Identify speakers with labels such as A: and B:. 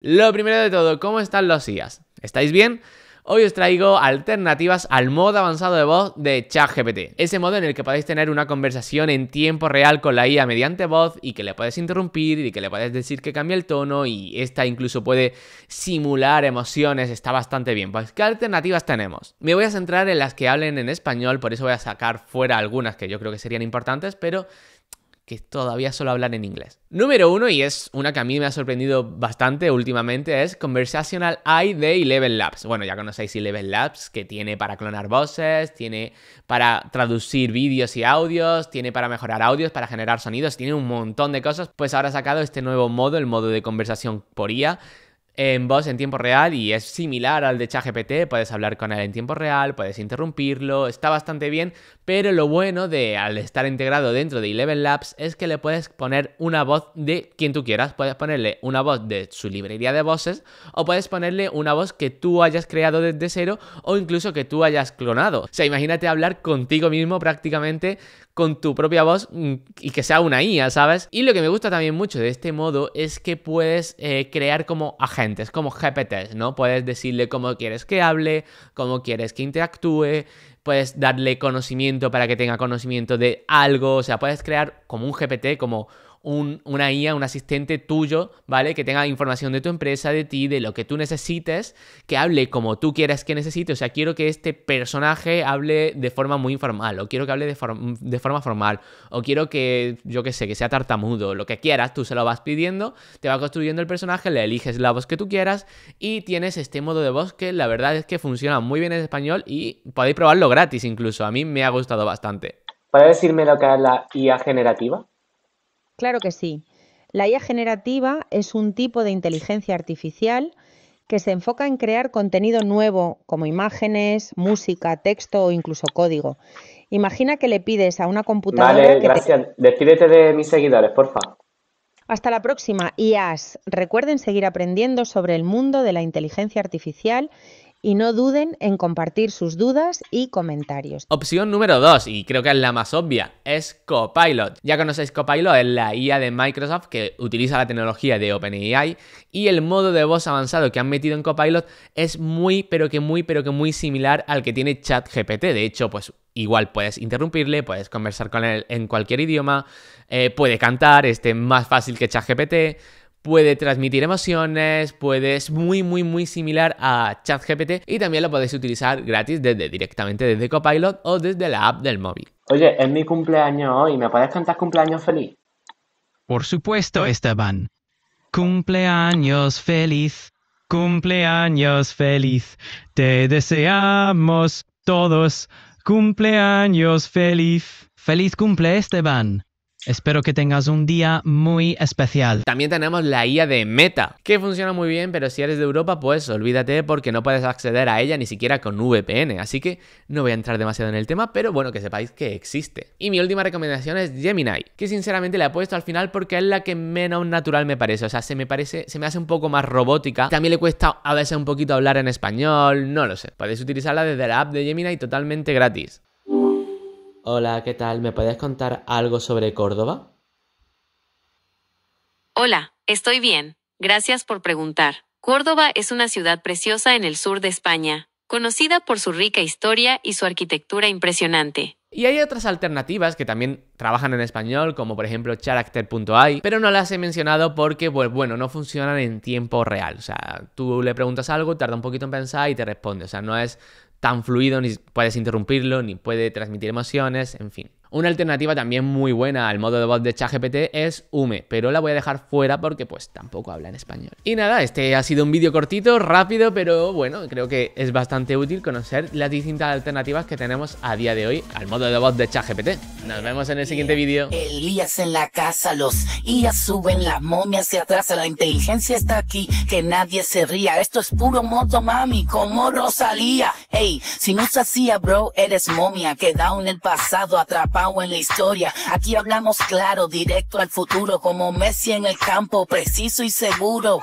A: Lo primero de todo, ¿cómo están los IAS? ¿Estáis bien? Hoy os traigo alternativas al modo avanzado de voz de ChatGPT, ese modo en el que podéis tener una conversación en tiempo real con la IA mediante voz y que le puedes interrumpir y que le puedes decir que cambie el tono y esta incluso puede simular emociones, está bastante bien. Pues ¿qué alternativas tenemos? Me voy a centrar en las que hablen en español, por eso voy a sacar fuera algunas que yo creo que serían importantes, pero que todavía solo hablan en inglés. Número uno, y es una que a mí me ha sorprendido bastante últimamente, es Conversational AI de Eleven Labs. Bueno, ya conocéis Eleven Labs, que tiene para clonar voces, tiene para traducir vídeos y audios, tiene para mejorar audios, para generar sonidos, tiene un montón de cosas. Pues ahora ha sacado este nuevo modo, el modo de conversación por IA, en voz en tiempo real y es similar al de ChatGPT, puedes hablar con él en tiempo real, puedes interrumpirlo, está bastante bien, pero lo bueno de al estar integrado dentro de Eleven Labs es que le puedes poner una voz de quien tú quieras, puedes ponerle una voz de su librería de voces o puedes ponerle una voz que tú hayas creado desde cero o incluso que tú hayas clonado. O sea, imagínate hablar contigo mismo prácticamente con tu propia voz mm, y que sea una IA, ¿sabes? Y lo que me gusta también mucho de este modo es que puedes eh, crear como agentes es como GPTs, ¿no? Puedes decirle cómo quieres que hable, cómo quieres que interactúe, puedes darle conocimiento para que tenga conocimiento de algo, o sea, puedes crear como un GPT, como una IA, un asistente tuyo, ¿vale? Que tenga información de tu empresa, de ti, de lo que tú necesites, que hable como tú quieras que necesite. O sea, quiero que este personaje hable de forma muy informal, o quiero que hable de, de forma formal, o quiero que, yo qué sé, que sea tartamudo, lo que quieras, tú se lo vas pidiendo, te va construyendo el personaje, le eliges la voz que tú quieras y tienes este modo de voz que la verdad es que funciona muy bien en español y podéis probarlo gratis incluso. A mí me ha gustado bastante. ¿Puedes decirme lo que es la IA generativa? Claro que sí. La IA generativa es un tipo de inteligencia artificial que se enfoca en crear contenido nuevo, como imágenes, música, texto o incluso código. Imagina que le pides a una computadora. Vale, gracias. Despídete de mis seguidores, porfa. Hasta la próxima, IAS. Recuerden seguir aprendiendo sobre el mundo de la inteligencia artificial y no duden en compartir sus dudas y comentarios. Opción número 2, y creo que es la más obvia, es Copilot. Ya conocéis Copilot, es la IA de Microsoft que utiliza la tecnología de OpenAI y el modo de voz avanzado que han metido en Copilot es muy, pero que muy, pero que muy similar al que tiene ChatGPT. De hecho, pues igual puedes interrumpirle, puedes conversar con él en cualquier idioma, eh, puede cantar, este más fácil que ChatGPT puede transmitir emociones, puede, es muy, muy, muy similar a ChatGPT y también lo puedes utilizar gratis desde, directamente desde Copilot o desde la app del móvil. Oye, es mi cumpleaños hoy, ¿me puedes cantar cumpleaños feliz? Por supuesto, Esteban. Cumpleaños feliz, cumpleaños feliz, te deseamos todos cumpleaños feliz. Feliz cumple, Esteban. Espero que tengas un día muy especial. También tenemos la IA de Meta, que funciona muy bien, pero si eres de Europa, pues olvídate porque no puedes acceder a ella ni siquiera con VPN. Así que no voy a entrar demasiado en el tema, pero bueno, que sepáis que existe. Y mi última recomendación es Gemini, que sinceramente la he puesto al final porque es la que menos natural me parece. O sea, se me parece, se me hace un poco más robótica. También le cuesta a veces un poquito hablar en español, no lo sé. Podéis utilizarla desde la app de Gemini totalmente gratis. Hola, ¿qué tal? ¿Me puedes contar algo sobre Córdoba? Hola, estoy bien. Gracias por preguntar. Córdoba es una ciudad preciosa en el sur de España, conocida por su rica historia y su arquitectura impresionante. Y hay otras alternativas que también trabajan en español, como por ejemplo character.ai, pero no las he mencionado porque, pues bueno, no funcionan en tiempo real. O sea, tú le preguntas algo, tarda un poquito en pensar y te responde. O sea, no es tan fluido, ni puedes interrumpirlo, ni puede transmitir emociones, en fin. Una alternativa también muy buena al modo de voz de ChatGPT es Hume, pero la voy a dejar fuera porque pues tampoco habla en español. Y nada, este ha sido un vídeo cortito, rápido, pero bueno, creo que es bastante útil conocer las distintas alternativas que tenemos a día de hoy al modo de voz de ChatGPT. Nos vemos en el siguiente vídeo. Elías en la casa, los suben, las momias se la inteligencia está aquí, que nadie se ría. Esto es puro moto, mami, como Rosalía. Hey, si no se hacía, bro, eres momia, en el pasado atrapado en la historia. Aquí hablamos claro, directo al futuro, como Messi en el campo, preciso y seguro.